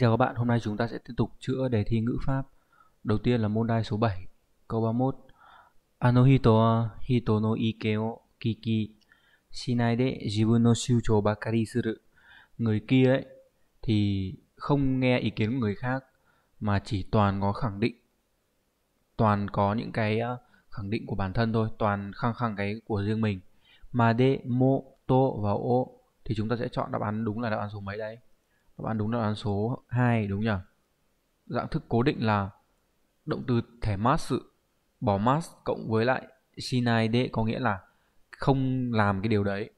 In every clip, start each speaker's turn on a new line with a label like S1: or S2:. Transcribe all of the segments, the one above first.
S1: Chào các bạn, hôm nay chúng ta sẽ tiếp tục chữa đề thi ngữ pháp. Đầu tiên là môn đai số 7, câu 31. Ano hito wa hito no ike o kiki shinai de jibun no shucho bakari suru. Người kia ấy thì không nghe ý kiến của người khác mà chỉ toàn có khẳng định. Toàn có những cái ờ, khẳng định của bản thân thôi, toàn khăng khăng cái của riêng mình. Mà de mo to và o thì chúng ta sẽ chọn đáp án đúng là đáp án số mấy đây? Đáp án đúng là đáp án số 2 đúng nhỉ? Dạng thức cố định là động từ thể mass sự bỏ mass cộng với lại sinai d có nghĩa là không làm cái điều đấy.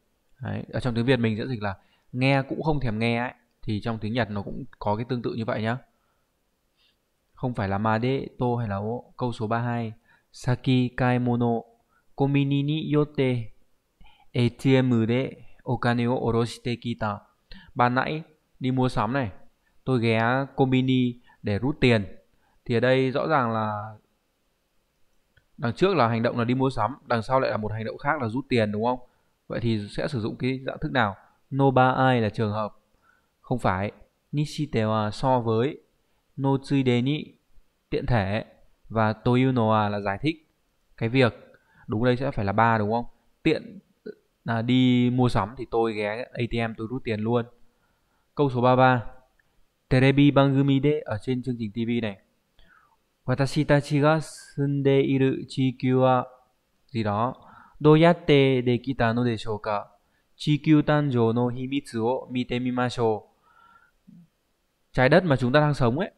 S1: đấy. Ở trong tiếng Việt mình sẽ dịch là nghe cũng không thèm nghe ấy. Thì trong tiếng Nhật nó cũng có cái tương tự như vậy nhá. Không phải là ma đê, tô hay là ô. Câu số 32. Saki kaemono komini ni yote ATM de okane o oroshite kita. Ban nãy đi mua sắm này tôi ghé combini để rút tiền thì ở đây rõ ràng là đằng trước là hành động là đi mua sắm đằng sau lại là một hành động khác là rút tiền đúng không vậy thì sẽ sử dụng cái dạng thức nào No ba ai là trường hợp không phải nishite wa so với no tsuide ni tiện thể và toyu no là giải thích cái việc đúng đây sẽ phải là ba đúng không tiện là đi mua sắm thì tôi ghé ATM tôi rút tiền luôn Câu số 33. Terebi bangumi de ở trên chương trình TV này. Watashi tachi ga sunde iru chikyu wa gì đó. Doyatte dekita no deshou ka? Chikyu tanjou no himitsu wo mite mimashou. Trái đất mà chúng ta đang sống ấy.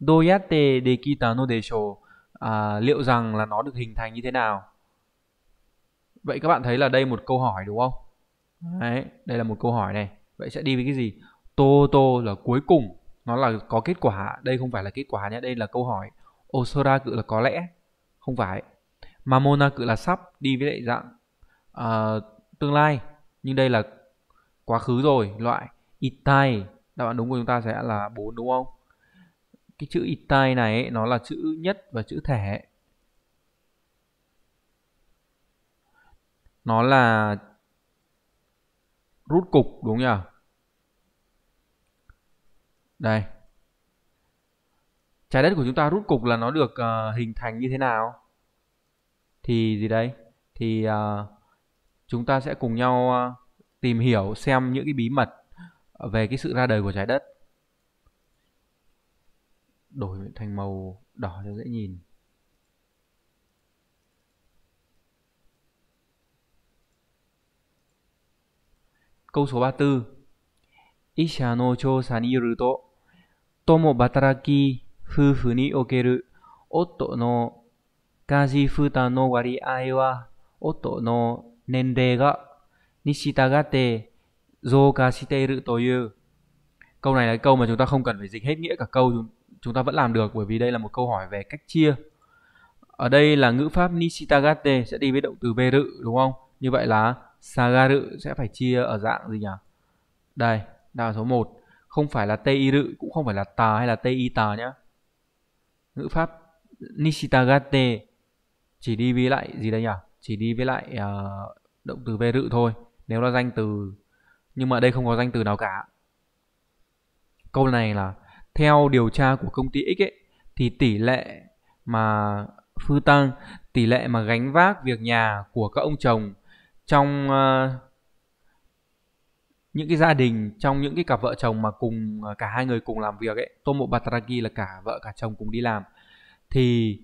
S1: Doyatte dekita no deshou? À, liệu rằng là nó được hình thành như thế nào? Vậy các bạn thấy là đây một câu hỏi đúng không? Đấy, đây là một câu hỏi này. Vậy sẽ đi với cái gì? toto là cuối cùng nó là có kết quả đây không phải là kết quả nhé đây là câu hỏi osora cự là có lẽ không phải mamona cự là sắp đi với lại dạng uh, tương lai nhưng đây là quá khứ rồi loại itai đáp án đúng của chúng ta sẽ là bốn đúng không cái chữ itai này ấy, nó là chữ nhất và chữ thẻ nó là rút cục đúng nhỉ đây trái đất của chúng ta rút cục là nó được uh, hình thành như thế nào thì gì đấy thì uh, chúng ta sẽ cùng nhau uh, tìm hiểu xem những cái bí mật về cái sự ra đời của trái đất đổi thành màu đỏ cho dễ nhìn câu số 34 Isha no chōsa ni 共働き夫婦における夫の家事負担の割合は夫の年齢がに従って増加しているという Câu này là câu mà chúng ta không cần phải dịch hết nghĩa cả câu chúng ta vẫn làm được bởi vì đây là một câu hỏi về cách chia. Ở đây là ngữ pháp Nishitagate sẽ đi với động từ veru đúng không? Như vậy là Sagaru sẽ phải chia ở dạng gì nhỉ? Đây, là số 1 không phải là tê rự cũng không phải là tà hay là tê y tà nhá ngữ pháp nishitagate chỉ đi với lại gì đây nhỉ chỉ đi với lại uh, động từ về rự thôi nếu là danh từ nhưng mà đây không có danh từ nào cả câu này là theo điều tra của công ty X ấy, thì tỷ lệ mà phư tăng tỷ lệ mà gánh vác việc nhà của các ông chồng trong uh, những cái gia đình trong những cái cặp vợ chồng mà cùng à, cả hai người cùng làm việc ấy Tomo Bataragi là cả vợ cả chồng cùng đi làm thì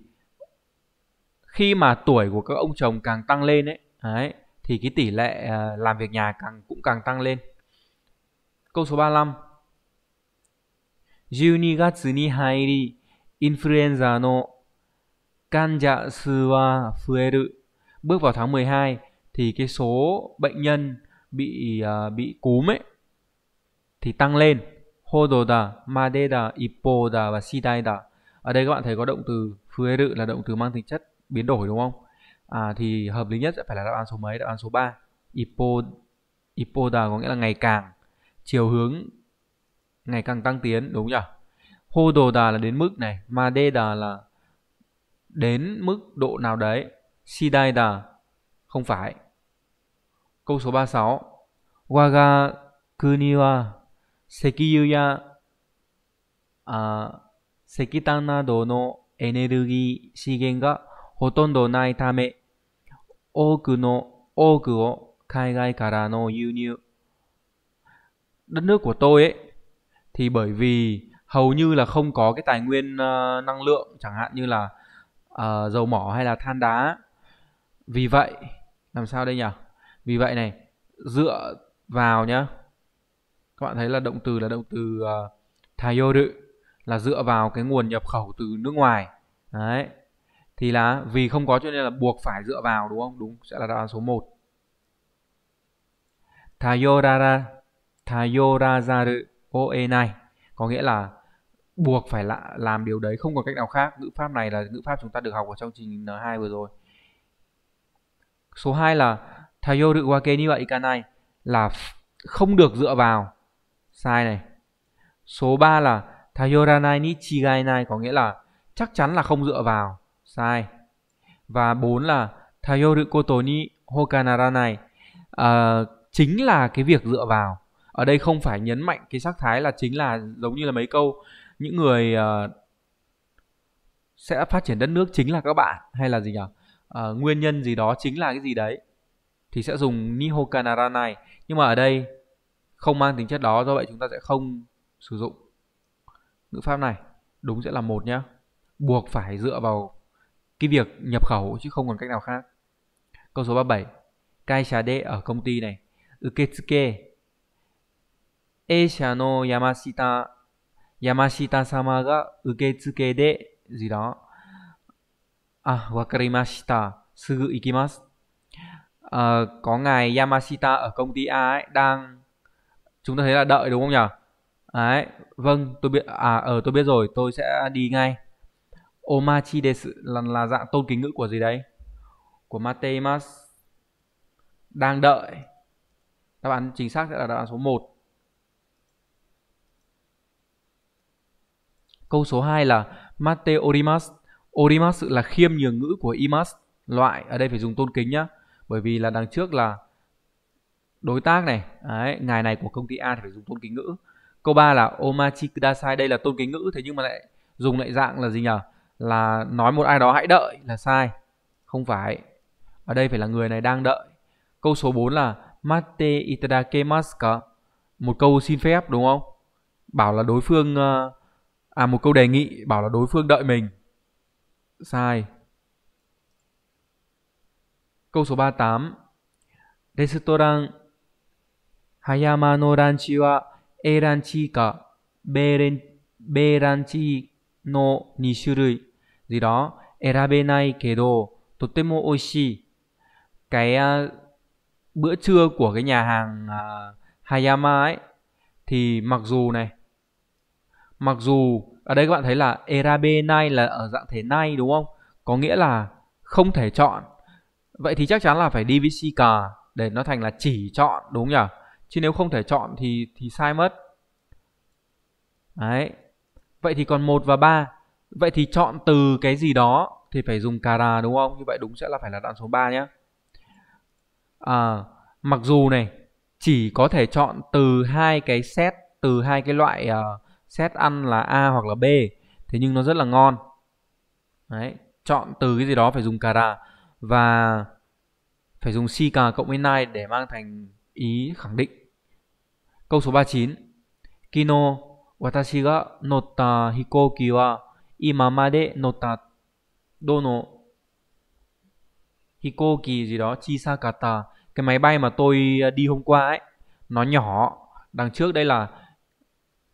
S1: khi mà tuổi của các ông chồng càng tăng lên ấy đấy, thì cái tỷ lệ à, làm việc nhà càng cũng càng tăng lên câu số 35 no 12 bước vào tháng 12 thì cái số bệnh nhân bị uh, bị cúm ấy thì tăng lên hododa, madeda, ipoda và sidaida. Ở đây các bạn thấy có động từ fueru là động từ mang tính chất biến đổi đúng không? À, thì hợp lý nhất sẽ phải là đáp án số mấy? Đáp án số 3. Ipo ipoda có nghĩa là ngày càng chiều hướng ngày càng tăng tiến đúng nhỉ? Hododa là đến mức này, madeda là đến mức độ nào đấy, sidaida không phải Câu số 36 Waga kuniwa sekiyuya à, sekitan nado no energy 資源がほとんどないため、多くの多くを海外からの輸入。Đất nước của tôi ấy thì bởi vì hầu như là không có cái tài nguyên uh, năng lượng chẳng hạn như là uh, dầu mỏ hay là than đá. Vì vậy, làm sao đây nhỉ? vì vậy này dựa vào nhá các bạn thấy là động từ là động từ uh, ờ, tayoru là dựa vào cái nguồn nhập khẩu từ nước ngoài đấy thì là vì không có cho nên là buộc phải dựa vào đúng không đúng sẽ là đáp án số 1 tayorara tayorazaru oe này có nghĩa là buộc phải là làm điều đấy không còn cách nào khác ngữ pháp này là ngữ pháp chúng ta được học ở trong trình N2 vừa rồi số 2 là Thayo dự qua wake ni vậy kanai là không được dựa vào. Sai này. Số 3 là Thayo Tayoranai ni chigai nai có nghĩa là chắc chắn là không dựa vào. Sai. Và 4 là Thayo Tayoru koto ni hokanaranai. À, ờ, chính là cái việc dựa vào. Ở đây không phải nhấn mạnh cái sắc thái là chính là giống như là mấy câu những người uh, sẽ phát triển đất nước chính là các bạn hay là gì nhỉ? Uh, nguyên nhân gì đó chính là cái gì đấy thì sẽ dùng Niho Kanara này nhưng mà ở đây không mang tính chất đó do vậy chúng ta sẽ không sử dụng ngữ pháp này đúng sẽ là một nhá buộc phải dựa vào cái việc nhập khẩu chứ không còn cách nào khác câu số 37 Kai Shade ở công ty này Uketsuke E sha no Yamashita Yamashita sama ga uketsuke de gì đó. À, wakarimashita. Sugu ikimasu uh, có ngài Yamashita ở công ty A ấy đang chúng ta thấy là đợi đúng không nhỉ? Đấy, vâng, tôi biết à ở ờ, ừ, tôi biết rồi, tôi sẽ đi ngay. Omachi desu là, là dạng tôn kính ngữ của gì đấy? Của matemas đang đợi. Đáp án chính xác sẽ là đáp án số 1. Câu số 2 là mate orimas. Orimas là khiêm nhường ngữ của imas, loại ở đây phải dùng tôn kính nhá bởi vì là đằng trước là đối tác này đấy, ngài này của công ty A thì phải dùng tôn kính ngữ câu 3 là omachi kudasai đây là tôn kính ngữ thế nhưng mà lại dùng lại dạng là gì nhỉ là nói một ai đó hãy đợi là sai không phải ở đây phải là người này đang đợi câu số 4 là mate itadakemasu một câu xin phép đúng không bảo là đối phương ờ, à một câu đề nghị bảo là đối phương đợi mình sai Câu số 38. Restaurant Hayama no ranchi wa A ka B ranchi no 2 shurui gì đó. Erabe kedo totemo oishii. Cái uh, bữa trưa của cái nhà hàng uh, Hayama ấy thì mặc dù này mặc dù ở đây các bạn thấy là Erabe nai là ở dạng thể nay đúng không? Có nghĩa là không thể chọn Vậy thì chắc chắn là phải DVC cả để nó thành là chỉ chọn đúng nhỉ? Chứ nếu không thể chọn thì thì sai mất. Đấy. Vậy thì còn 1 và 3. Vậy thì chọn từ cái gì đó thì phải dùng cara đúng không? Như vậy đúng sẽ là phải là đoạn số 3 nhé. À, mặc dù này chỉ có thể chọn từ hai cái set từ hai cái loại uh, set ăn là A hoặc là B thế nhưng nó rất là ngon. Đấy, chọn từ cái gì đó phải dùng cara và phải dùng si cà cộng với nai để mang thành ý khẳng định. Câu số 39. Kino watashi ga notta hikouki wa ima made notta dono hikouki gì đó chi chisakata. Cái máy bay mà tôi à, đi hôm qua ấy nó nhỏ. Đằng trước đây là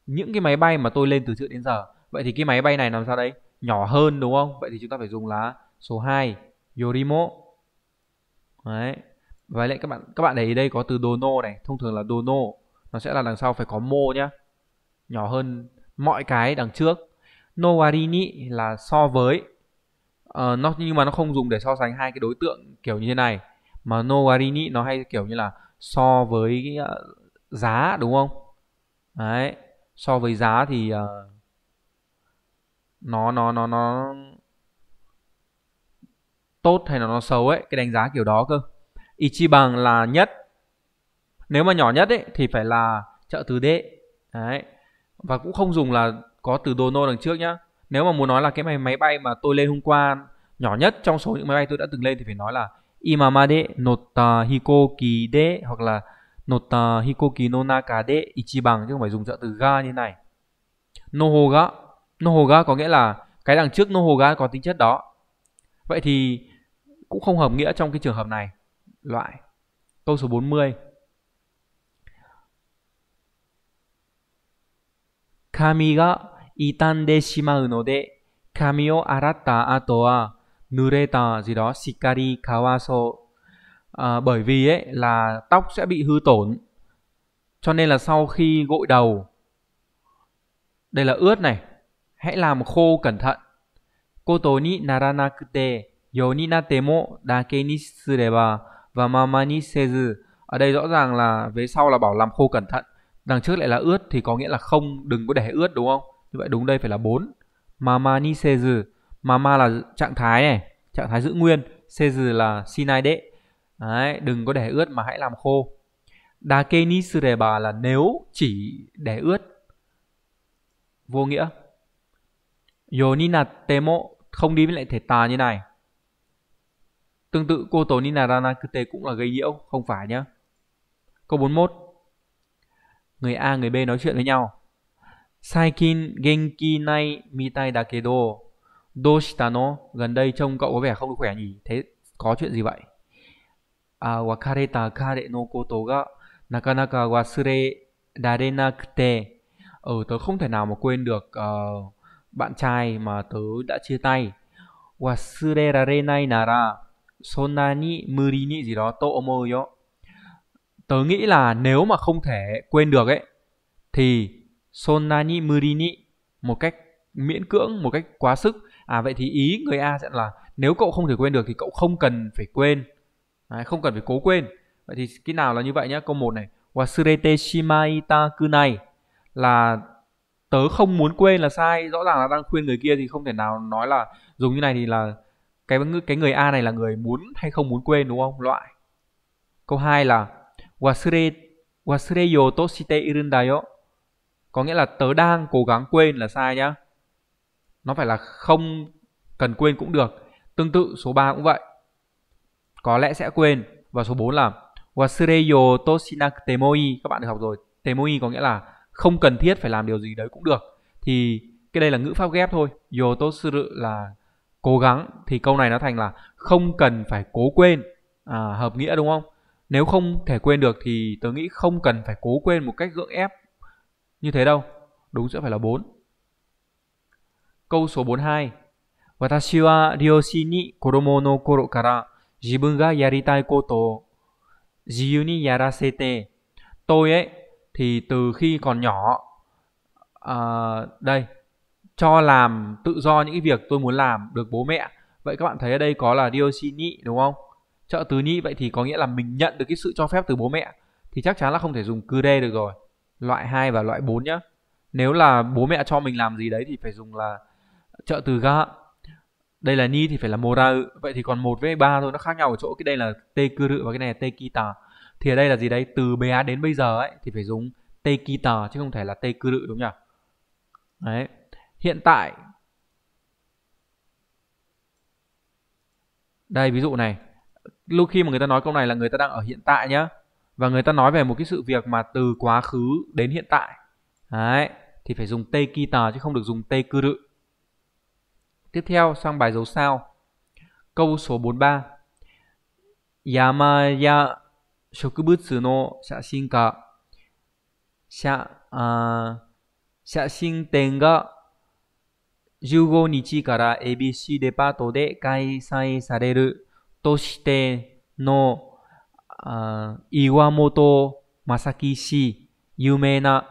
S1: những cái máy bay mà tôi lên từ trước đến giờ. Vậy thì cái máy bay này làm sao đấy? Nhỏ hơn đúng không? Vậy thì chúng ta phải dùng lá số 2 yorimo đấy và lại các bạn các bạn thấy đây có từ dono này thông thường là dono nó sẽ là đằng sau phải có mô nhá nhỏ hơn mọi cái đằng trước nowarini là so với uh, nó nhưng mà nó không dùng để so sánh hai cái đối tượng kiểu như thế này mà nowarini nó hay kiểu như là so với uh, giá đúng không đấy so với giá thì uh, nó nó nó nó tốt hay là nó xấu ấy cái đánh giá kiểu đó cơ ichi bằng là nhất nếu mà nhỏ nhất ấy thì phải là trợ từ đệ đấy và cũng không dùng là có từ dono đằng trước nhá nếu mà muốn nói là cái máy máy bay mà tôi lên hôm qua nhỏ nhất trong số những máy bay tôi đã từng lên thì phải nói là imamade nota hikoki de hoặc là nota hikoki no naka de ichi bằng chứ không phải dùng trợ từ ga như này noho ga noho ga có nghĩa là cái đằng trước noho ga có tính chất đó vậy thì cũng không hợp nghĩa trong cái trường hợp này. Loại. Câu số 40. Kami ga itande shimau node kami o aratta ato wa nureta gì đó shikari kawaso. À, bởi vì ấy là tóc sẽ bị hư tổn. Cho nên là sau khi gội đầu đây là ướt này, hãy làm khô cẩn thận. Koto ni naranakute ni na mộ ようになってもだけにすれば và mama ni sezu. Ở đây rõ ràng là về sau là bảo làm khô cẩn thận, đằng trước lại là ướt thì có nghĩa là không, đừng có để ướt đúng không? Như vậy đúng đây phải là 4. Mama ni sezu. Mama là trạng thái này, trạng thái giữ nguyên, sezu là sinai đệ. Đấy, đừng có để ướt mà hãy làm khô. đa Dake ni sư đề bà là nếu chỉ để ướt. Vô nghĩa. na Yoninatemo không đi với lại thể tà như này Tương tự cô tố kute cũng là gây nhiễu, không phải nhé. Câu 41 Người A, người B nói chuyện với nhau. Saikin genki nai mitai dakedo. Doshita no? Gần đây trông cậu có vẻ không được khỏe nhỉ? Thế có chuyện gì vậy? À, wakareta kare no koto ga nakanaka wasure darenakute. Ờ, tớ không thể nào mà quên được uh, bạn trai mà tớ đã chia tay. Wasure darenai nara sonani murini gì đó to omo yo tớ nghĩ là nếu mà không thể quên được ấy thì sonani murini một cách miễn cưỡng một cách quá sức à vậy thì ý người a sẽ là nếu cậu không thể quên được thì cậu không cần phải quên không cần phải cố quên vậy thì cái nào là như vậy nhá câu một này wasurete shimaita kunai là tớ không muốn quên là sai rõ ràng là đang khuyên người kia thì không thể nào nói là dùng như này thì là cái cái người A này là người muốn hay không muốn quên đúng không? Loại. Câu 2 là wasure wasure yo wasureyo toshite yo Có nghĩa là tớ đang cố gắng quên là sai nhá. Nó phải là không cần quên cũng được. Tương tự số 3 cũng vậy. Có lẽ sẽ quên và số 4 là wasure wasureyo toshinakute mo các bạn được học rồi. Temoi có nghĩa là không cần thiết phải làm điều gì đấy cũng được. Thì cái đây là ngữ pháp ghép thôi. Yo to tosuru là cố gắng thì câu này nó thành là không cần phải cố quên à, hợp nghĩa đúng không nếu không thể quên được thì tớ nghĩ không cần phải cố quên một cách gượng ép như thế đâu đúng sẽ phải là 4 câu số 42 Watashi wa ryoshi ni koromo no koro kara jibun ga yaritai koto o ni yarasete tôi ấy thì từ khi còn nhỏ à, đây cho làm tự do những cái việc tôi muốn làm được bố mẹ vậy các bạn thấy ở đây có là diosi nhị đúng không trợ từ nhị vậy thì có nghĩa là mình nhận được cái sự cho phép từ bố mẹ thì chắc chắn là không thể dùng cư đê được rồi loại 2 và loại 4 nhá nếu là bố mẹ cho mình làm gì đấy thì phải dùng là trợ từ ga đây là ni thì phải là mora vậy thì còn một với ba thôi nó khác nhau ở chỗ cái đây là cư kuru và cái này là te kita thì ở đây là gì đấy từ bé đến bây giờ ấy thì phải dùng te kita chứ không thể là cư kuru đúng nhỉ đấy hiện tại đây ví dụ này lúc khi mà người ta nói câu này là người ta đang ở hiện tại nhá và người ta nói về một cái sự việc mà từ quá khứ đến hiện tại đấy thì phải dùng tekita chứ không được dùng tê tiếp theo sang bài dấu sao câu số 43 yama ya shokubutsu no shashin ka sha uh, à, shashin ten ga 15日から ABC デパートで開催されるとしての岩本正樹氏有名な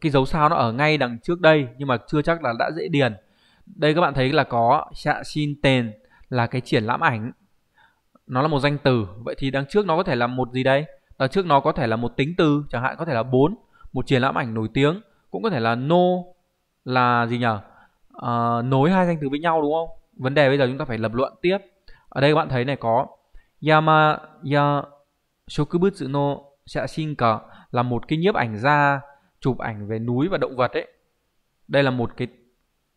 S1: cái dấu sao nó ở ngay đằng trước đây nhưng mà chưa chắc là đã dễ điền. Đây các bạn thấy là có xạ xin tên là cái triển lãm ảnh. Nó là một danh từ. Vậy thì đằng trước nó có thể là một gì đây? Đằng trước nó có thể là một tính từ, chẳng hạn có thể là bốn một triển lãm ảnh nổi tiếng, cũng có thể là no là gì nhỉ? uh, nối hai danh từ với nhau đúng không vấn đề bây giờ chúng ta phải lập luận tiếp ở đây các bạn thấy này có yama ya shokubutsu no shashinka là một cái nhiếp ảnh gia chụp ảnh về núi và động vật ấy đây là một cái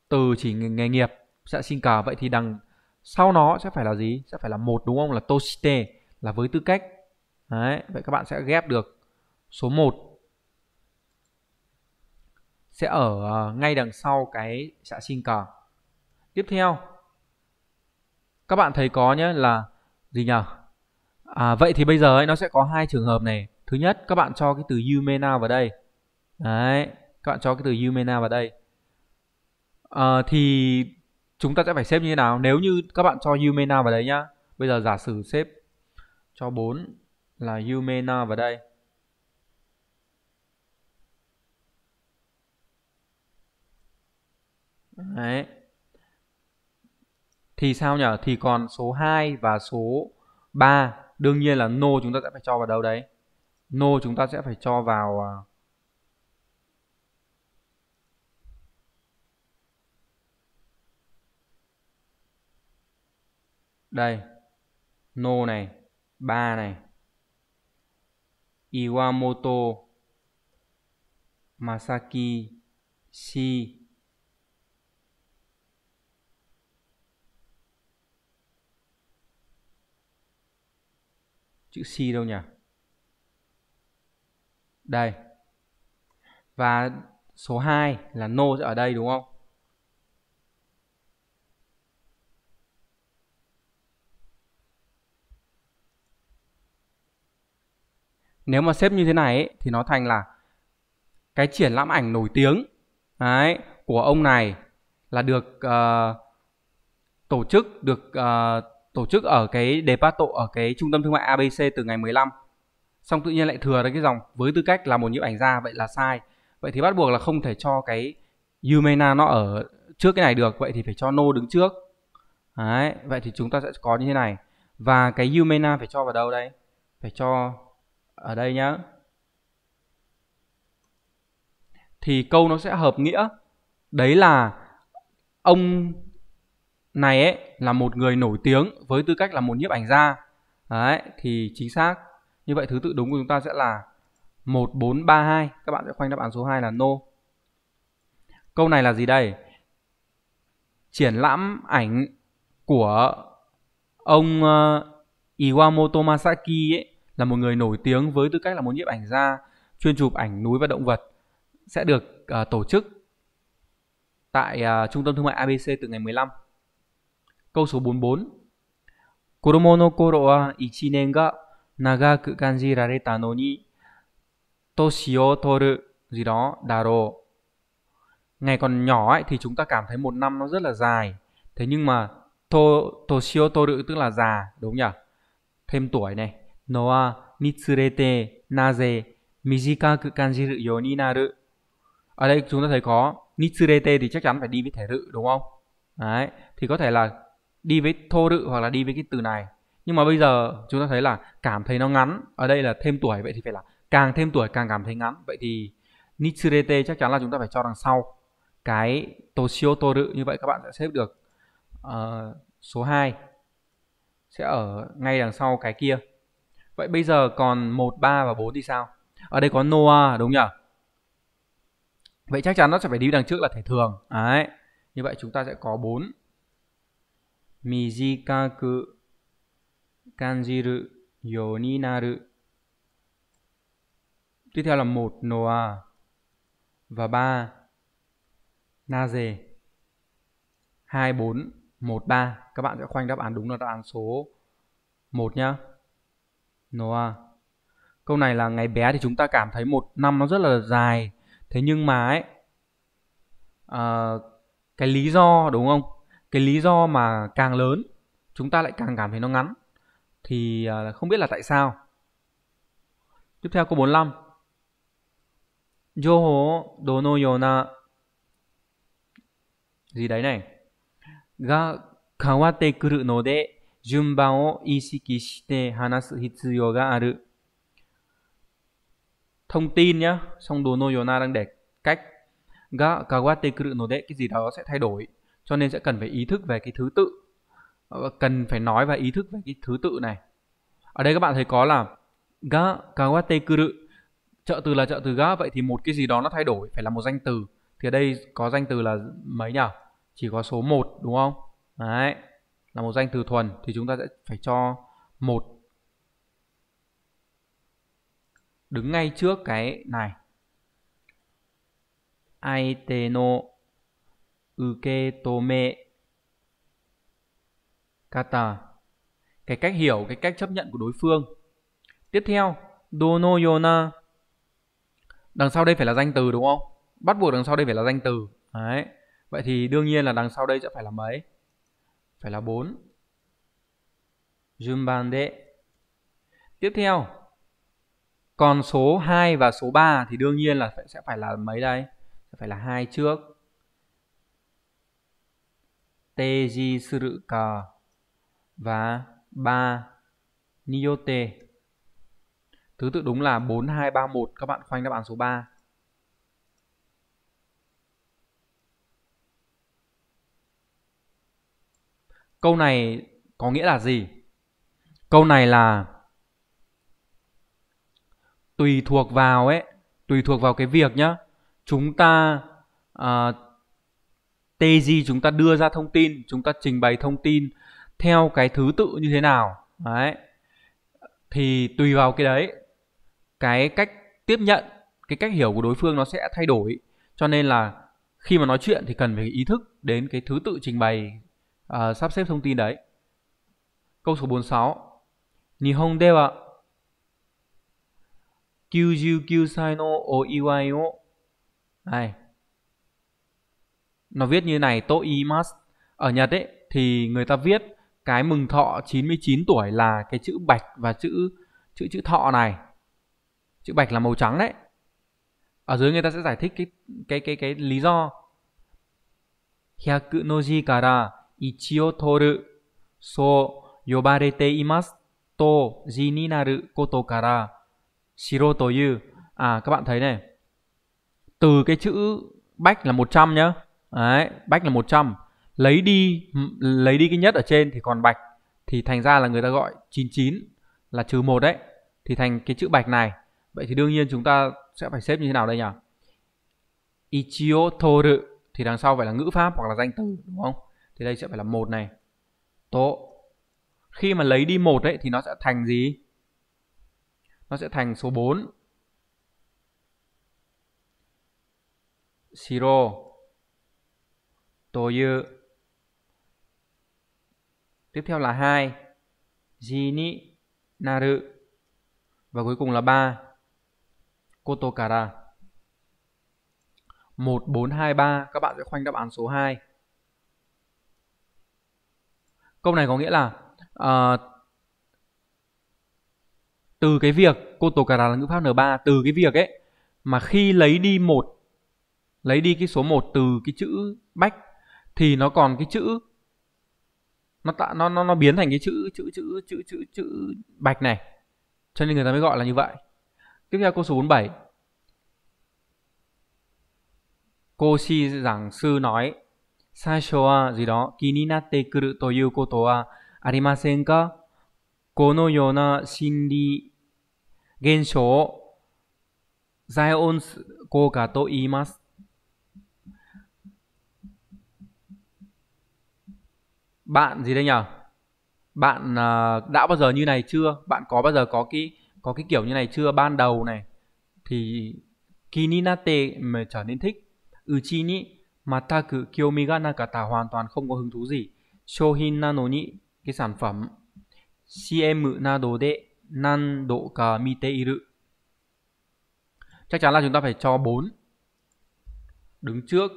S1: từ chỉ nghề nghiệp shashinka vậy thì đằng sau nó sẽ phải là gì sẽ phải là một đúng không là toshite là với tư cách đấy vậy các bạn sẽ ghép được số 1 sẽ ở ờ, ngay đằng sau cái xã sinh cờ tiếp theo các bạn thấy có nhé là gì nhỉ à, vậy thì bây giờ ấy, nó sẽ có hai trường hợp này thứ nhất các bạn cho cái từ Yumena vào đây đấy các bạn cho cái từ Yumena vào đây à, thì chúng ta sẽ phải xếp như thế nào nếu như các bạn cho Yumena vào đấy nhá bây giờ giả sử xếp cho 4 là Yumena vào đây Đấy. Thì sao nhỉ? Thì còn số 2 và số 3 đương nhiên là no chúng ta sẽ phải cho vào đâu đấy? No chúng ta sẽ phải cho vào à, Đây. No này, 3 này. Iwamoto Masaki Si chữ C đâu nhỉ đây và số 2 là no ở đây đúng không Nếu mà xếp như thế này ấy, thì nó thành là cái triển lãm ảnh nổi tiếng đấy, của ông này là được uh, tổ chức được uh, tổ chức ở cái Depato ở cái trung tâm thương mại ABC từ ngày 15 xong tự nhiên lại thừa ra cái dòng với tư cách là một nhiếp ảnh gia vậy là sai vậy thì bắt buộc là không thể cho cái Yumena nó ở trước cái này được vậy thì phải cho nô đứng trước đấy vậy thì chúng ta sẽ có như thế này và cái Yumena phải cho vào đâu đây phải cho ở đây nhá thì câu nó sẽ hợp nghĩa đấy là ông này ấy là một người nổi tiếng với tư cách là một nhiếp ảnh gia. Đấy, thì chính xác. Như vậy thứ tự đúng của chúng ta sẽ là 1432. Các bạn sẽ khoanh đáp án số 2 là no. Câu này là gì đây? Triển lãm ảnh của ông ờ, Iwamoto Masaki ấy là một người nổi tiếng với tư cách là một nhiếp ảnh gia chuyên chụp ảnh núi và động vật sẽ được uh, tổ chức tại uh, trung tâm thương mại ABC từ ngày 15 Câu số 44. Kuromo no koro wa ichinen ga nagaku kanjirareta no ni toshi o toru gì đó daro. Ngày còn nhỏ ấy thì chúng ta cảm thấy một năm nó rất là dài. Thế nhưng mà to toshi o toru tức là già đúng nhỉ? Thêm tuổi này. No wa nitsurete naze mijikaku kanjiru yo ni naru. Ở đây chúng ta thấy có nitsurete thì chắc chắn phải đi với thể rự đúng không? Đấy, thì có thể là đi với thô đự hoặc là đi với cái từ này nhưng mà bây giờ chúng ta thấy là cảm thấy nó ngắn ở đây là thêm tuổi vậy thì phải là càng thêm tuổi càng cảm thấy ngắn vậy thì nitsurete chắc chắn là chúng ta phải cho đằng sau cái toshio toru như vậy các bạn sẽ xếp được uh, số 2 sẽ ở ngay đằng sau cái kia vậy bây giờ còn 1, 3 và 4 thì sao ở đây có Noah đúng nhỉ vậy chắc chắn nó sẽ phải đi đằng trước là thể thường đấy như vậy chúng ta sẽ có 4短く感じるようになる Tiếp theo là một Noa và ba Na dề hai bốn một ba Các bạn sẽ khoanh đáp án đúng là đáp án số một nhá. Noa. Câu này là ngày bé thì chúng ta cảm thấy một năm nó rất là dài. Thế nhưng mà ấy à, cái lý do đúng không? cái lý do mà càng lớn chúng ta lại càng cảm thấy nó ngắn thì à, không biết là tại sao tiếp theo câu 45 Yo ho dono yona gì đấy này ga kawate kuru no de junban o ishiki shite hanasu hitsuyo ga aru thông tin nhá xong dono yona đang để cách ga kawate kuru no de cái gì đó sẽ thay đổi cho nên sẽ cần phải ý thức về cái thứ tự ờ, cần phải nói và ý thức về cái thứ tự này ở đây các bạn thấy có là ga kawate kuru trợ từ là trợ từ ga vậy thì một cái gì đó nó thay đổi phải là một danh từ thì ở đây có danh từ là mấy nhỉ chỉ có số 1 đúng không đấy là một danh từ thuần thì chúng ta sẽ phải cho một đứng ngay trước cái này aite no uke tome kata cái cách hiểu cái cách chấp nhận của đối phương tiếp theo dono yona đằng sau đây phải là danh từ đúng không bắt buộc đằng sau đây phải là danh từ đấy vậy thì đương nhiên là đằng sau đây sẽ phải là mấy phải là bốn. Jumban đệ tiếp theo còn số 2 và số 3 thì đương nhiên là sẽ phải là mấy đây sẽ phải là hai trước Teji Suruka và ba Niyote. Thứ tự đúng là bốn hai ba một các bạn khoanh đáp án số ba Câu này có nghĩa là gì? Câu này là tùy thuộc vào ấy, tùy thuộc vào cái việc nhá. Chúng ta uh, TG chúng ta đưa ra thông tin, chúng ta trình bày thông tin theo cái thứ tự như thế nào. Đấy. Thì tùy vào cái đấy, cái cách tiếp nhận, cái cách hiểu của đối phương nó sẽ thay đổi. Cho nên là khi mà nói chuyện thì cần phải ý thức đến cái thứ tự trình bày uh, sắp xếp thông tin đấy. Câu số 46. Nihon de wa 99歳のお祝いを。はい。nó viết như này toimas ở Nhật ấy thì người ta viết cái mừng thọ 99 tuổi là cái chữ bạch và chữ chữ chữ thọ này chữ bạch là màu trắng đấy ở dưới người ta sẽ giải thích cái cái cái cái lý do hyaku noji kara o toru so yobarete imasu to ji ni naru koto kara shiro toyu à các bạn thấy này từ cái chữ bách là 100 nhá Đấy, bách là 100. Lấy đi lấy đi cái nhất ở trên thì còn bạch thì thành ra là người ta gọi 99 là trừ 1 đấy thì thành cái chữ bạch này. Vậy thì đương nhiên chúng ta sẽ phải xếp như thế nào đây nhỉ? Ichio toru thì đằng sau phải là ngữ pháp hoặc là danh từ đúng không? Thì đây sẽ phải là một này. tố Khi mà lấy đi một đấy thì nó sẽ thành gì? Nó sẽ thành số 4. Siro Tiếp theo là hai gì ni naru và cuối cùng là ba Kotokara. Một bốn hai ba, các bạn sẽ khoanh đáp án số hai. câu này có nghĩa là uh, từ cái việc Kotokara là ngữ pháp n3 từ cái việc ấy mà khi lấy đi một lấy đi cái số 1 từ cái chữ bách thì nó còn cái chữ nó tạ nó nó nó biến thành cái chữ chữ chữ chữ chữ chữ bạch này. Cho nên người ta mới gọi là như vậy. Tiếp theo câu số 47. Cô si giảng sư nói sai Saisho à, gì đó Kininate kuru toyu koto wa arimasen ka? Kono yona shinri genshou ザイオンス効果と言います。bạn gì đây nhở bạn à, đã bao giờ như này chưa bạn có bao giờ có cái có cái kiểu như này chưa ban đầu này thì kininate mà trở nên thích uchi ừ, ni mataku kyomi ga nakata hoàn toàn không có hứng thú gì shohin nano ni cái sản phẩm cm nado de nan do ka mite iru chắc chắn là chúng ta phải cho 4 đứng trước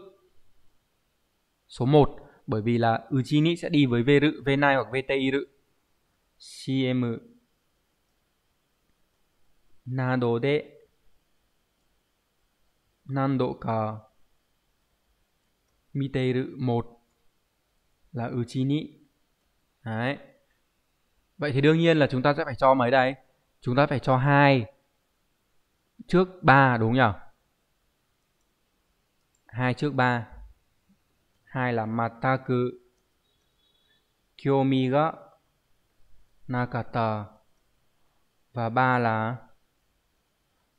S1: số 1 bởi vì là Uchini sẽ đi với V rự, V9 hoặc VTI rự. CM Nado de Nando ka Miteru một là Uchini. Đấy. Vậy thì đương nhiên là chúng ta sẽ phải cho mấy đây? Chúng ta phải cho hai trước 3 đúng nhỉ? 2 trước 3 hai là mataku kyomi ga nakata và ba là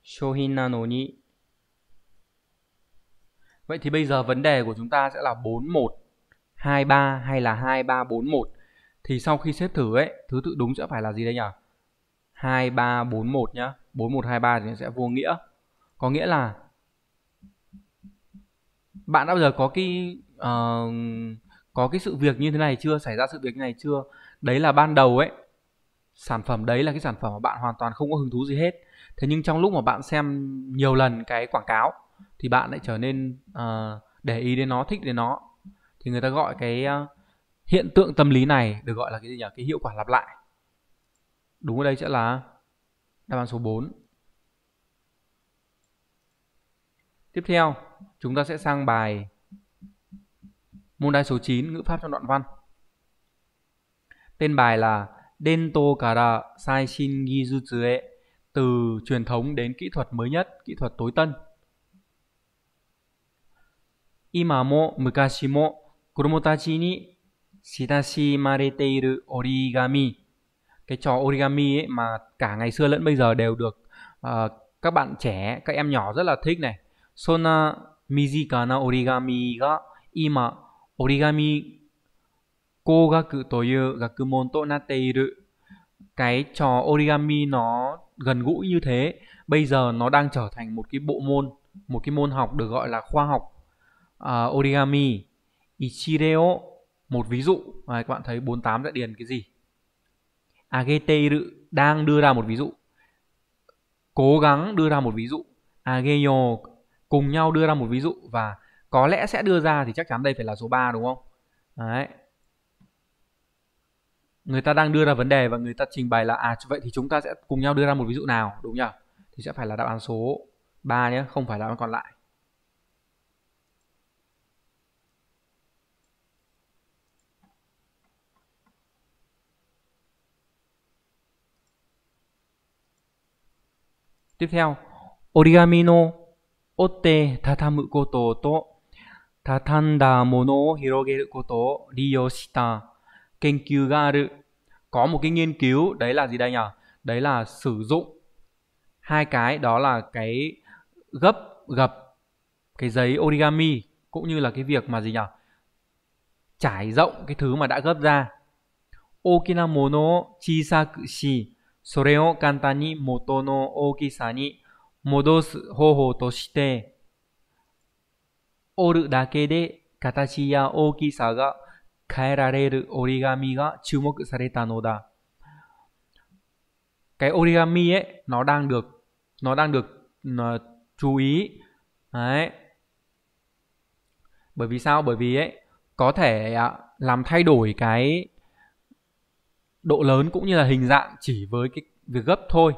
S1: shohin nano ni Vậy thì bây giờ vấn đề của chúng ta sẽ là 41 23 hay là 2341 thì sau khi xếp thử ấy, thứ tự đúng sẽ phải là gì đây nhỉ? 2341 nhá. 4123 thì sẽ vô nghĩa. Có nghĩa là bạn đã bao giờ có cái uh, có cái sự việc như thế này chưa xảy ra sự việc như này chưa đấy là ban đầu ấy sản phẩm đấy là cái sản phẩm mà bạn hoàn toàn không có hứng thú gì hết thế nhưng trong lúc mà bạn xem nhiều lần cái quảng cáo thì bạn lại trở nên uh, để ý đến nó thích đến nó thì người ta gọi cái uh, hiện tượng tâm lý này được gọi là cái gì nhỉ cái hiệu quả lặp lại đúng ở đây sẽ là đáp án số 4 tiếp theo chúng ta sẽ sang bài Môn đại số 9 ngữ pháp trong đoạn văn. Tên bài là Dento Kara sai shin Saishin e từ truyền thống đến kỹ thuật mới nhất, kỹ thuật tối tân. Ima mo mukashi mo kuromotachi ni shitashimarete iru origami. Cái trò origami ấy mà cả ngày xưa lẫn bây giờ đều được uh, các bạn trẻ, các em nhỏ rất là thích này. Sona mizika na origami ga ima origami kogaku to いう学問となっている cái trò origami nó gần gũi như thế bây giờ nó đang trở thành một cái bộ môn một cái môn học được gọi là khoa học uh, origami ichireo một ví dụ à, các bạn thấy 48 đã điền cái gì ageteiru đang đưa ra một ví dụ cố gắng đưa ra một ví dụ ageyo cùng nhau đưa ra một ví dụ và có lẽ sẽ đưa ra thì chắc chắn đây phải là số 3 đúng không? Đấy. Người ta đang đưa ra vấn đề và người ta trình bày là à vậy thì chúng ta sẽ cùng nhau đưa ra một ví dụ nào đúng nhỉ? Thì sẽ phải là đáp án số 3 nhé, không phải là còn lại. Tiếp theo, origami no otte tatamu koto to 畳んだものを広げることを利用した nghiên cứu ga có một cái nghiên cứu đấy là gì đây nhỉ đấy là sử dụng hai cái đó là cái gấp gập cái giấy origami cũng như là cái việc mà gì nhỉ trải rộng cái thứ mà đã gấp ra okina mono chisakushi sore o kantani moto no okisa ni modosu hoho to shite おるだけで形や大きさが変えられる折り紙が注目されたのだ。Cái origami ấy nó đang được nó đang được nó, ờ, chú ý. Đấy. Bởi vì sao? Bởi vì ấy có thể à, làm thay đổi cái độ lớn cũng như là hình dạng chỉ với cái việc gấp thôi.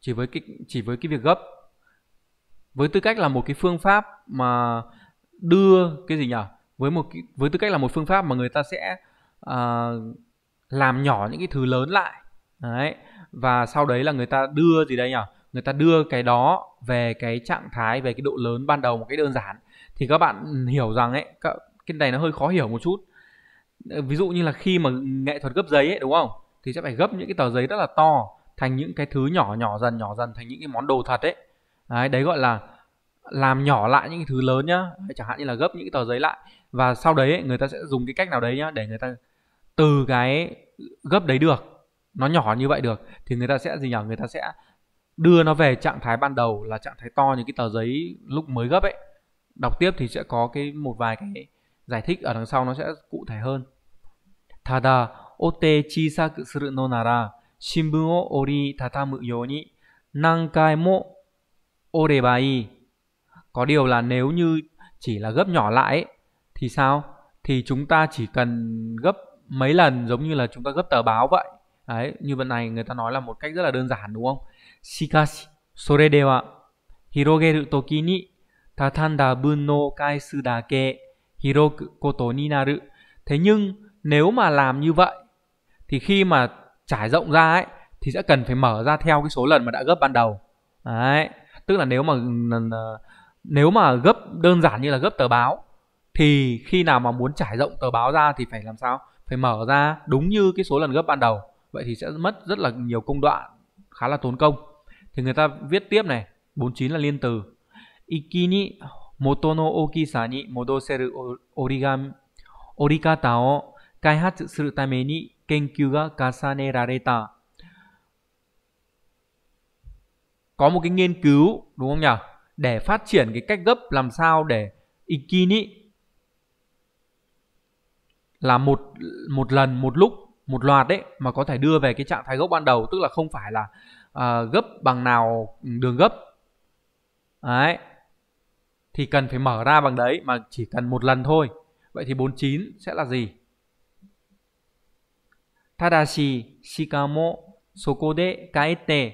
S1: Chỉ với cái chỉ với cái việc gấp. Với tư cách là một cái phương pháp mà đưa cái gì nhỉ với một cái, với tư cách là một phương pháp mà người ta sẽ uh, làm nhỏ những cái thứ lớn lại đấy và sau đấy là người ta đưa gì đây nhỉ người ta đưa cái đó về cái trạng thái về cái độ lớn ban đầu một cái đơn giản thì các bạn hiểu rằng ấy cái này nó hơi khó hiểu một chút ví dụ như là khi mà nghệ thuật gấp giấy ấy đúng không thì sẽ phải gấp những cái tờ giấy rất là to thành những cái thứ nhỏ nhỏ dần nhỏ dần thành những cái món đồ thật ấy đấy, đấy gọi là làm nhỏ lại những thứ lớn nhá chẳng hạn như là gấp những tờ giấy lại và sau đấy người ta sẽ dùng cái cách nào đấy nhá để người ta từ cái gấp đấy được nó nhỏ như vậy được thì người ta sẽ gì nhỉ người ta sẽ đưa nó về trạng thái ban đầu là trạng thái to những cái tờ giấy lúc mới gấp ấy đọc tiếp thì sẽ có cái một vài cái giải thích ở đằng sau nó sẽ cụ thể hơn tada ote chisaku suru no nara shinbun o ori tatami you ni nankai mo oreba ii có điều là nếu như chỉ là gấp nhỏ lại thì sao? Thì chúng ta chỉ cần gấp mấy lần giống như là chúng ta gấp tờ báo vậy. Đấy, như vậy này người ta nói là một cách rất là đơn giản đúng không? Shikashi, sore dewa hirogeru toki ni tatanda bun no kaisu dake hiroku koto ni naru. Thế nhưng nếu mà làm như vậy thì khi mà trải rộng ra ấy thì sẽ cần phải mở ra theo cái số lần mà đã gấp ban đầu. Đấy, tức là nếu mà ừ, ừ, nếu mà gấp đơn giản như là gấp tờ báo thì khi nào mà muốn trải rộng tờ báo ra thì phải làm sao phải mở ra đúng như cái số lần gấp ban đầu vậy thì sẽ mất rất là nhiều công đoạn khá là tốn công thì người ta viết tiếp này 49 là liên từ iki ni moto no okisa ni modoseru origami origata o kaihatsu suru tame ni kenkyu ga kasanerareta có một cái nghiên cứu đúng không nhỉ để phát triển cái cách gấp làm sao để Ikin là một một lần một lúc một loạt đấy mà có thể đưa về cái trạng thái gốc ban đầu tức là không phải là uh, gấp bằng nào đường gấp đấy thì cần phải mở ra bằng đấy mà chỉ cần một lần thôi vậy thì 49 sẽ là gì Tadashi shikamo Sokode de kaete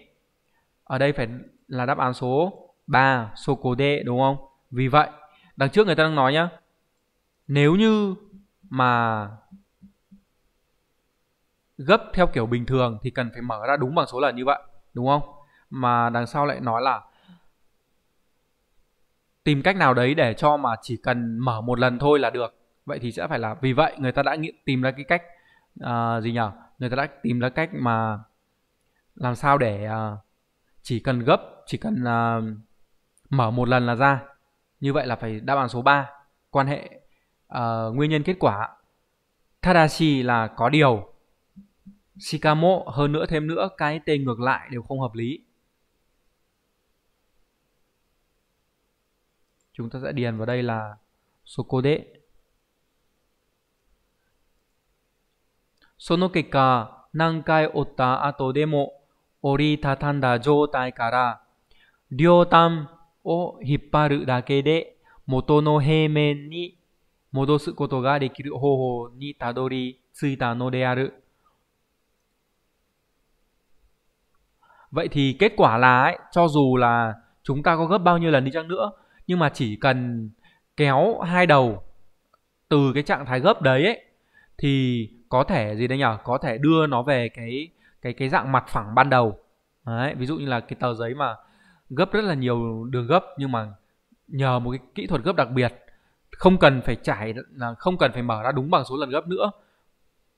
S1: ở đây phải là đáp án số 3 số cố đệ đúng không? Vì vậy, đằng trước người ta đang nói nhá. Nếu như mà gấp theo kiểu bình thường thì cần phải mở ra đúng bằng số lần như vậy, đúng không? Mà đằng sau lại nói là tìm cách nào đấy để cho mà chỉ cần mở một lần thôi là được. Vậy thì sẽ phải là vì vậy người ta đã tìm ra cái cách uh, gì nhỉ? Người ta đã tìm ra cách mà làm sao để uh, chỉ cần gấp, chỉ cần uh, mở một lần là ra như vậy là phải đáp án số 3 quan hệ uh, nguyên nhân kết quả tadashi là có điều shikamo hơn nữa thêm nữa cái tên ngược lại đều không hợp lý chúng ta sẽ điền vào đây là sokode sono keka nankai otta ato demo ori tatanda jotai kara ryotan を引っ張るだけで元の平面に戻すことができる方法にたどり着いたのである。Vậy thì kết quả là ấy, cho dù là chúng ta có gấp bao nhiêu lần đi chăng nữa nhưng mà chỉ cần kéo hai đầu từ cái trạng thái gấp đấy ấy, thì có thể gì đây nhở có thể đưa nó về cái cái cái dạng mặt phẳng ban đầu đấy ví dụ như là cái tờ giấy mà gấp rất là nhiều đường gấp nhưng mà nhờ một cái kỹ thuật gấp đặc biệt không cần phải trải là không cần phải mở ra đúng bằng số lần gấp nữa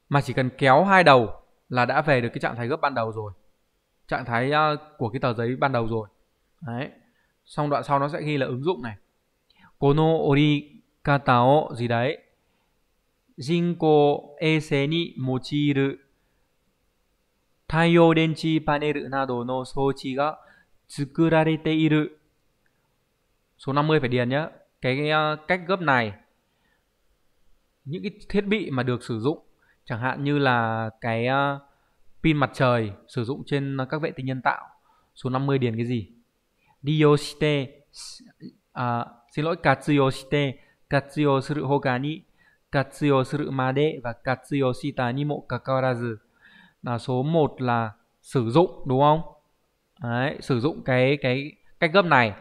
S1: mà chỉ cần kéo hai đầu là đã về được cái trạng thái gấp ban đầu rồi trạng thái của cái tờ giấy ban đầu rồi đấy xong đoạn sau nó sẽ ghi là ứng dụng này kono ori kata o gì đấy jinko ese ni mochiru taiyo tsukurarete iru. Số 50 phải điền nhé. Cái ờ, cách gấp này những cái thiết bị mà được sử dụng chẳng hạn như là cái ờ, pin mặt trời sử dụng trên các vệ tinh nhân tạo. Số 50 điền cái gì? Dioshite à, ờ, xin lỗi katsuyoshite katsuyo suru hoka ni katsuyo suru made và katsuyo shita ni mo kakawarazu. Là số 1 là sử dụng đúng không? Đấy, sử dụng cái cái cách gấp này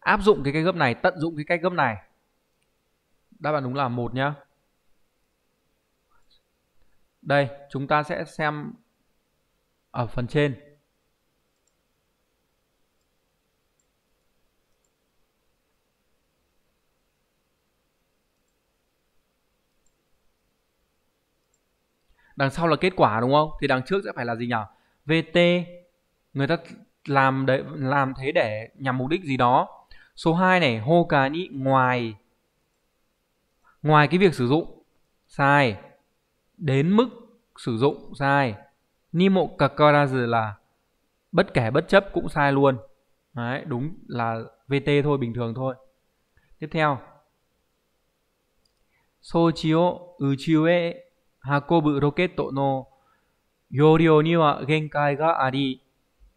S1: áp dụng cái cách gấp này tận dụng cái cách gấp này đáp án đúng là một nhá đây chúng ta sẽ xem ở phần trên đằng sau là kết quả đúng không thì đằng trước sẽ phải là gì nhỉ vt người ta làm đấy làm thế để nhằm mục đích gì đó số 2 này hô cá nhĩ ngoài ngoài cái việc sử dụng sai đến mức sử dụng sai ni mộ kakara là bất kể bất chấp cũng sai luôn đấy đúng là vt thôi bình thường thôi tiếp theo sochio e ừ hakobu roketo no yorio ni wa genkai ga ari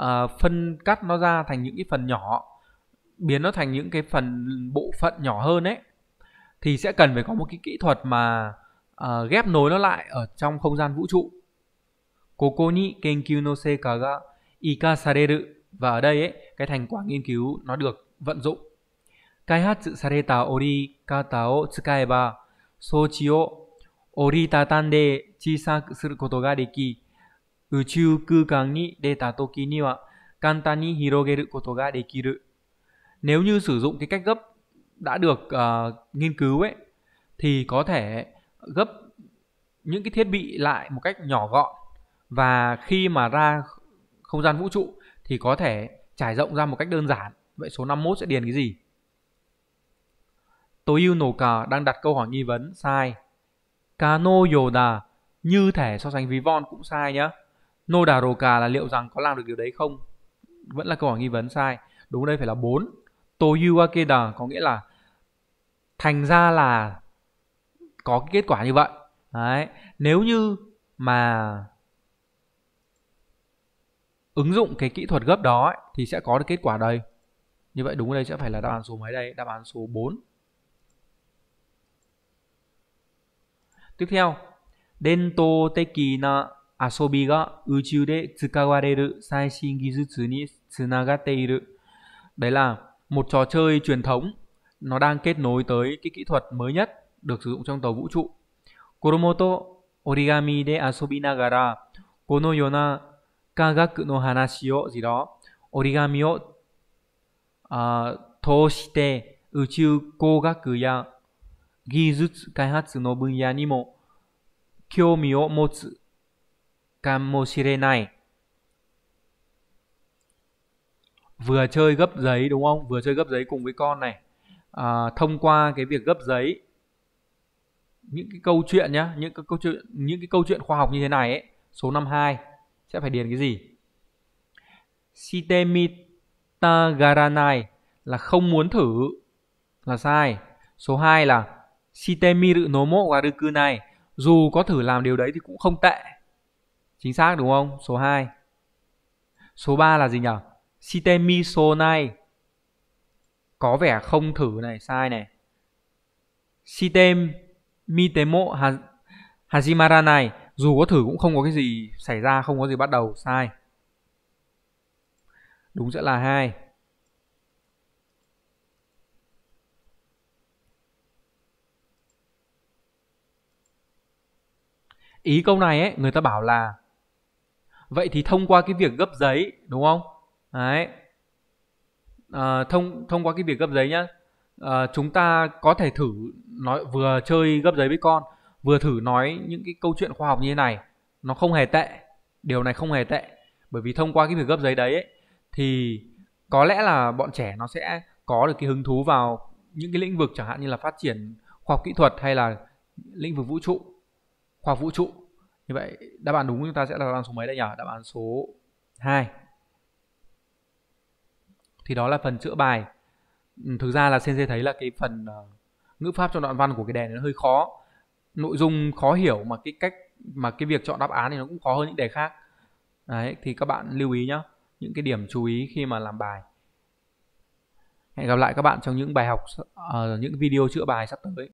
S1: uh, phân cắt nó ra thành những cái phần nhỏ biến nó thành những cái phần bộ phận nhỏ hơn ấy thì sẽ cần phải có một cái kỹ thuật mà uh, ghép nối nó lại ở trong không gian vũ trụ. Koko ni kenkyu và ở đây ấy, cái thành quả nghiên cứu nó được vận dụng. Kaihatsu sareta ori kata o tsukaeba chisaku suru 宇宙空間に出た時には簡単に広げることができる。Nếu như sử dụng cái cách gấp đã được uh, nghiên cứu ấy thì có thể gấp những cái thiết bị lại một cách nhỏ gọn và khi mà ra không gian vũ trụ thì có thể trải rộng ra một cách đơn giản. Vậy số 51 sẽ điền cái gì? Tối Yêu nổ cờ đang đặt câu hỏi nghi vấn sai. Kano Yoda như thể so sánh ví von cũng sai nhá nô đà là liệu rằng có làm được điều đấy không vẫn là câu hỏi nghi vấn sai đúng đây phải là 4 toyu akeda có nghĩa là thành ra là có cái kết quả như vậy đấy nếu như mà ứng dụng cái kỹ thuật gấp đó ấy, thì sẽ có được kết quả đây như vậy đúng đây sẽ phải là đáp án số mấy đây đáp án số 4 tiếp theo dento teki na 遊びが宇宙で使われる最新技術につながっている。Đấy là một trò chơi truyền thống, nó đang kết nối tới cái kỹ thuật mới nhất được sử dụng trong tàu vũ trụ. Koromoto origami de asobi nagara kono yona kagaku no hanashi o gì đó origami o uh, toshite 宇宙工学や技術開発の分野にも興味を持つ Kamoshire này vừa chơi gấp giấy đúng không vừa chơi gấp giấy cùng với con này à, thông qua cái việc gấp giấy những cái câu chuyện nhá những cái câu chuyện những cái câu chuyện khoa học như thế này ấy, số 52 sẽ phải điền cái gì Sitemita garanai là không muốn thử là sai số 2 là Sitemiru no mo garuku này dù có thử làm điều đấy thì cũng không tệ Chính xác đúng không? Số 2. Số 3 là gì nhỉ? Shitemi sonai. Có vẻ không thử này, sai này. Shitem mitemo hajimara này, dù có thử cũng không có cái gì xảy ra, không có gì bắt đầu, sai. Đúng sẽ là 2. Ý câu này ấy, người ta bảo là vậy thì thông qua cái việc gấp giấy đúng không đấy à, thông thông qua cái việc gấp giấy nhá à, chúng ta có thể thử nói vừa chơi gấp giấy với con vừa thử nói những cái câu chuyện khoa học như thế này nó không hề tệ điều này không hề tệ bởi vì thông qua cái việc gấp giấy đấy ấy, thì có lẽ là bọn trẻ nó sẽ có được cái hứng thú vào những cái lĩnh vực chẳng hạn như là phát triển khoa học kỹ thuật hay là lĩnh vực vũ trụ khoa học vũ trụ như vậy đáp án đúng của chúng ta sẽ là đáp án số mấy đây nhỉ? Đáp án số 2. Thì đó là phần chữa bài. Ừ, thực ra là CNC thấy là cái phần ờ, ngữ pháp cho đoạn văn của cái đề này nó hơi khó. Nội dung khó hiểu mà cái cách mà cái việc chọn đáp án thì nó cũng khó hơn những đề khác. Đấy, thì các bạn lưu ý nhé những cái điểm chú ý khi mà làm bài. Hẹn gặp lại các bạn trong những bài học, uh, những video chữa bài sắp tới.